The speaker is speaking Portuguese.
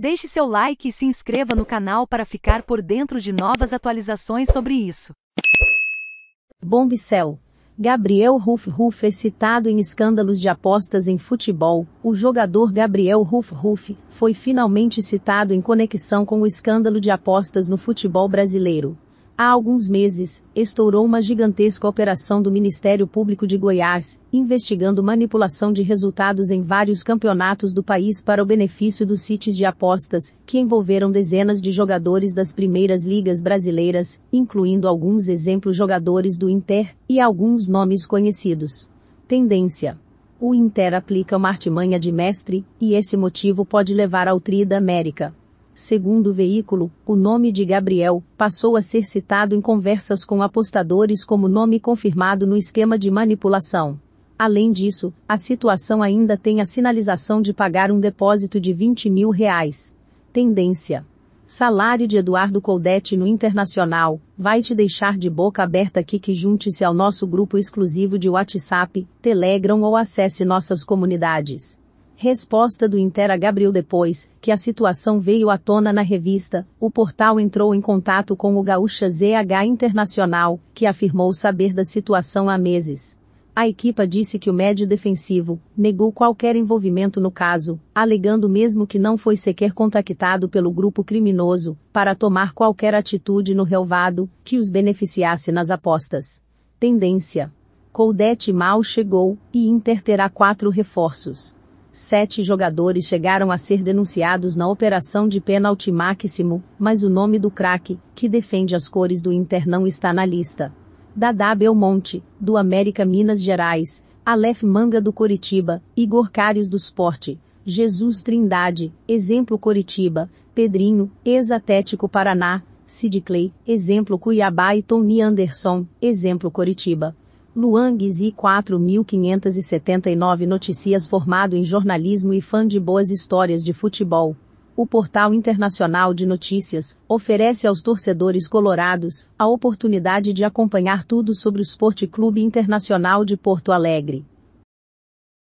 Deixe seu like e se inscreva no canal para ficar por dentro de novas atualizações sobre isso. Bombicel. Gabriel Ruf Ruf é citado em escândalos de apostas em futebol. O jogador Gabriel Ruf Ruf foi finalmente citado em conexão com o escândalo de apostas no futebol brasileiro. Há alguns meses, estourou uma gigantesca operação do Ministério Público de Goiás, investigando manipulação de resultados em vários campeonatos do país para o benefício dos sites de apostas, que envolveram dezenas de jogadores das primeiras ligas brasileiras, incluindo alguns exemplos jogadores do Inter e alguns nomes conhecidos. Tendência. O Inter aplica uma artimanha de mestre, e esse motivo pode levar ao Tri da América. Segundo o veículo, o nome de Gabriel passou a ser citado em conversas com apostadores como nome confirmado no esquema de manipulação. Além disso, a situação ainda tem a sinalização de pagar um depósito de 20 mil reais. Tendência. Salário de Eduardo Coldetti no Internacional, vai te deixar de boca aberta aqui que junte-se ao nosso grupo exclusivo de WhatsApp, Telegram ou acesse nossas comunidades. Resposta do Intera Gabriel depois que a situação veio à tona na revista, o portal entrou em contato com o Gaúcha ZH Internacional, que afirmou saber da situação há meses. A equipa disse que o médio defensivo negou qualquer envolvimento no caso, alegando mesmo que não foi sequer contactado pelo grupo criminoso para tomar qualquer atitude no relvado que os beneficiasse nas apostas. Tendência. Coldete mal chegou e Inter terá quatro reforços sete jogadores chegaram a ser denunciados na operação de pênalti máximo, mas o nome do craque, que defende as cores do Inter não está na lista. Dada Belmonte, do América Minas Gerais, Aleph Manga do Coritiba, Igor Cários do Esporte, Jesus Trindade, exemplo Coritiba, Pedrinho, ex-Atlético Paraná, Sid Clay, exemplo Cuiabá e Tommy Anderson, exemplo Coritiba. Luangues 4.579 notícias formado em jornalismo e fã de boas histórias de futebol. O portal internacional de notícias oferece aos torcedores colorados a oportunidade de acompanhar tudo sobre o Esporte Clube Internacional de Porto Alegre.